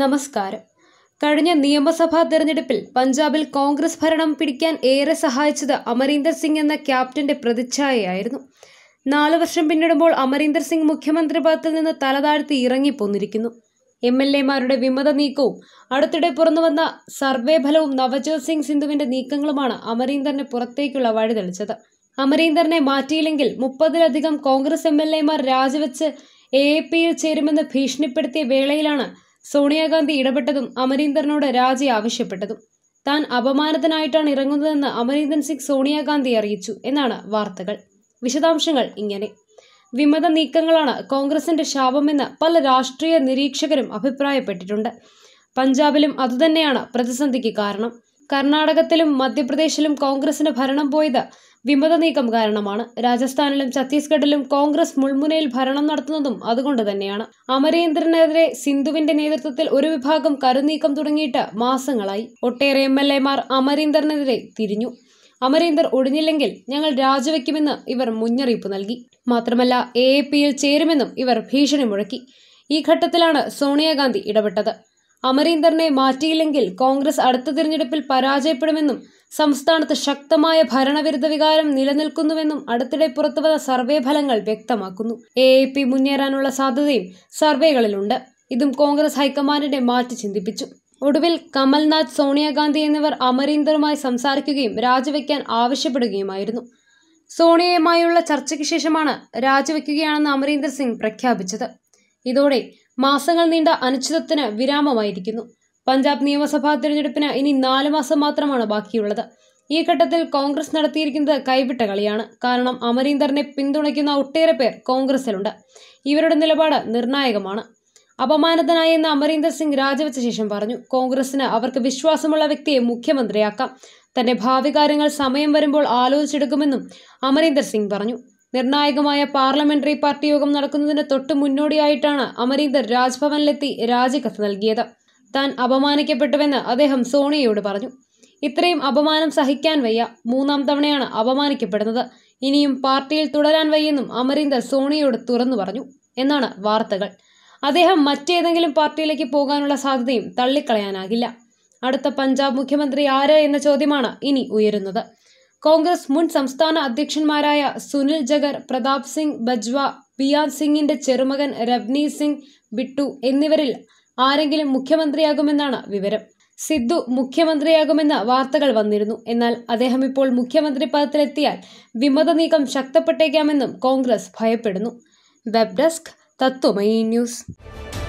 നമസ്കാരം കഴിഞ്ഞ നിയമസഭാ തെരഞ്ഞെടുപ്പിൽ പഞ്ചാബിൽ കോൺഗ്രസ് ഭരണം പിടിക്കാൻ ഏറെ സഹായിച്ചത് അമരീന്ദർ സിംഗ് എന്ന ക്യാപ്റ്റന്റെ പ്രതിച്ഛായയായിരുന്നു നാലു വർഷം പിന്നിടുമ്പോൾ അമരീന്ദർ സിംഗ് മുഖ്യമന്ത്രി പദത്തിൽ നിന്ന് തലതാഴ്ത്തി ഇറങ്ങിപ്പോന്നിരിക്കുന്നു എം എൽ എമാരുടെ വിമത നീക്കവും അടുത്തിടെ വന്ന സർവേ ഫലവും നവജോത് സിംഗ് സിന്ധുവിന്റെ നീക്കങ്ങളുമാണ് അമരീന്ദറിനെ പുറത്തേക്കുള്ള വഴിതെളിച്ചത് അമരീന്ദറിനെ മാറ്റിയില്ലെങ്കിൽ മുപ്പതിലധികം കോൺഗ്രസ് എം എൽ എമാർ രാജിവെച്ച് എ എ പിയിൽ ചേരുമെന്ന് ഭീഷണിപ്പെടുത്തിയ വേളയിലാണ് സോണിയാഗാന്ധി ഇടപെട്ടതും അമരീന്ദറിനോട് രാജി ആവശ്യപ്പെട്ടതും താൻ അപമാനത്തിനായിട്ടാണ് ഇറങ്ങുന്നതെന്ന് അമരീന്ദർ സിംഗ് സോണിയാഗാന്ധി അറിയിച്ചു എന്നാണ് വാർത്തകൾ വിശദാംശങ്ങൾ ഇങ്ങനെ വിമത നീക്കങ്ങളാണ് കോൺഗ്രസിന്റെ ശാപമെന്ന് പല രാഷ്ട്രീയ നിരീക്ഷകരും അഭിപ്രായപ്പെട്ടിട്ടുണ്ട് പഞ്ചാബിലും അതുതന്നെയാണ് പ്രതിസന്ധിക്ക് കാരണം കർണാടകത്തിലും മധ്യപ്രദേശിലും കോൺഗ്രസിന് ഭരണം പോയത് വിമത നീക്കം കാരണമാണ് രാജസ്ഥാനിലും ഛത്തീസ്ഗഡിലും കോൺഗ്രസ് മുൾമുനയിൽ ഭരണം നടത്തുന്നതും അതുകൊണ്ട് തന്നെയാണ് അമരേന്ദ്രനെതിരെ സിന്ധുവിന്റെ നേതൃത്വത്തിൽ ഒരു വിഭാഗം കരുനീക്കം തുടങ്ങിയിട്ട് മാസങ്ങളായി ഒട്ടേറെ എം എൽ എമാർ അമരീന്ദ്രനെതിരെ തിരിഞ്ഞു അമരീന്ദർ ഒടിഞ്ഞില്ലെങ്കിൽ ഞങ്ങൾ രാജിവെക്കുമെന്ന് ഇവർ മുന്നറിയിപ്പ് നൽകി മാത്രമല്ല എ എ പിയിൽ ചേരുമെന്നും ഇവർ ഭീഷണി മുഴക്കി ഈ ഘട്ടത്തിലാണ് സോണിയാഗാന്ധി ഇടപെട്ടത് അമരീന്ദറിനെ മാറ്റിയില്ലെങ്കിൽ കോൺഗ്രസ് അടുത്ത തിരഞ്ഞെടുപ്പിൽ പരാജയപ്പെടുമെന്നും സംസ്ഥാനത്ത് ശക്തമായ ഭരണവിരുദ്ധ വികാരം നിലനിൽക്കുന്നുവെന്നും അടുത്തിടെ പുറത്തുവന്ന സർവേ ഫലങ്ങൾ വ്യക്തമാക്കുന്നു എ മുന്നേറാനുള്ള സാധ്യതയും സർവേകളിലുണ്ട് ഇതും കോൺഗ്രസ് ഹൈക്കമാൻഡിനെ മാറ്റി ചിന്തിപ്പിച്ചു ഒടുവിൽ കമൽനാഥ് സോണിയാഗാന്ധി എന്നിവർ അമരീന്ദറുമായി സംസാരിക്കുകയും രാജിവെക്കാൻ ആവശ്യപ്പെടുകയുമായിരുന്നു സോണിയയുമായുള്ള ചർച്ചയ്ക്ക് ശേഷമാണ് രാജിവെക്കുകയാണെന്ന് അമരീന്ദർ സിംഗ് പ്രഖ്യാപിച്ചത് ഇതോടെ മാസങ്ങൾ നീണ്ട അനിശ്ചിതത്വത്തിന് വിരാമമായിരിക്കുന്നു പഞ്ചാബ് നിയമസഭാ തിരഞ്ഞെടുപ്പിന് ഇനി നാല് മാസം മാത്രമാണ് ബാക്കിയുള്ളത് ഈ ഘട്ടത്തിൽ കോൺഗ്രസ് നടത്തിയിരിക്കുന്നത് കൈവിട്ട കളിയാണ് കാരണം അമരീന്ദറിനെ പിന്തുണയ്ക്കുന്ന ഒട്ടേറെ പേർ കോൺഗ്രസിലുണ്ട് ഇവരുടെ നിലപാട് നിർണായകമാണ് അപമാനതനായെന്ന് അമരീന്ദർ സിംഗ് രാജിവെച്ച ശേഷം പറഞ്ഞു കോൺഗ്രസിന് അവർക്ക് വിശ്വാസമുള്ള വ്യക്തിയെ മുഖ്യമന്ത്രിയാക്കാം തന്റെ ഭാവി കാര്യങ്ങൾ സമയം വരുമ്പോൾ ആലോചിച്ചെടുക്കുമെന്നും അമരീന്ദർ സിംഗ് പറഞ്ഞു നിർണായകമായ പാർലമെന്ററി പാർട്ടി യോഗം നടക്കുന്നതിന് തൊട്ട് മുന്നോടിയായിട്ടാണ് അമരീന്ദർ രാജ്ഭവനിലെത്തി രാജിക്കത്ത് നൽകിയത് താൻ അപമാനിക്കപ്പെട്ടുവെന്ന് അദ്ദേഹം സോണിയയോട് പറഞ്ഞു ഇത്രയും അപമാനം സഹിക്കാൻ വയ്യ മൂന്നാം തവണയാണ് അപമാനിക്കപ്പെടുന്നത് ഇനിയും പാർട്ടിയിൽ തുടരാൻ വയ്യെന്നും അമരീന്ദർ സോണിയയോട് തുറന്നു പറഞ്ഞു എന്നാണ് വാർത്തകൾ അദ്ദേഹം മറ്റേതെങ്കിലും പാർട്ടിയിലേക്ക് പോകാനുള്ള സാധ്യതയും തള്ളിക്കളയാനാകില്ല അടുത്ത പഞ്ചാബ് മുഖ്യമന്ത്രി ആര് എന്ന ചോദ്യമാണ് ഇനി ഉയരുന്നത് കോൺഗ്രസ് മുൻ സംസ്ഥാന അധ്യക്ഷന്മാരായ സുനിൽ ജഗർ പ്രതാപ് സിംഗ് ബജ്വ പിയാൻ സിംഗിന്റെ ചെറുമകൻ രവ്നി സിംഗ് ബിട്ടു എന്നിവരിൽ ആരെങ്കിലും മുഖ്യമന്ത്രിയാകുമെന്നാണ് വിവരം സിദ്ധു മുഖ്യമന്ത്രിയാകുമെന്ന വാർത്തകൾ വന്നിരുന്നു എന്നാൽ അദ്ദേഹം ഇപ്പോൾ മുഖ്യമന്ത്രി പദത്തിലെത്തിയാൽ വിമത നീക്കം ശക്തപ്പെട്ടേക്കാമെന്നും കോൺഗ്രസ് ഭയപ്പെടുന്നു വെബ് ഡെസ്ക് തത്വമയി ന്യൂസ്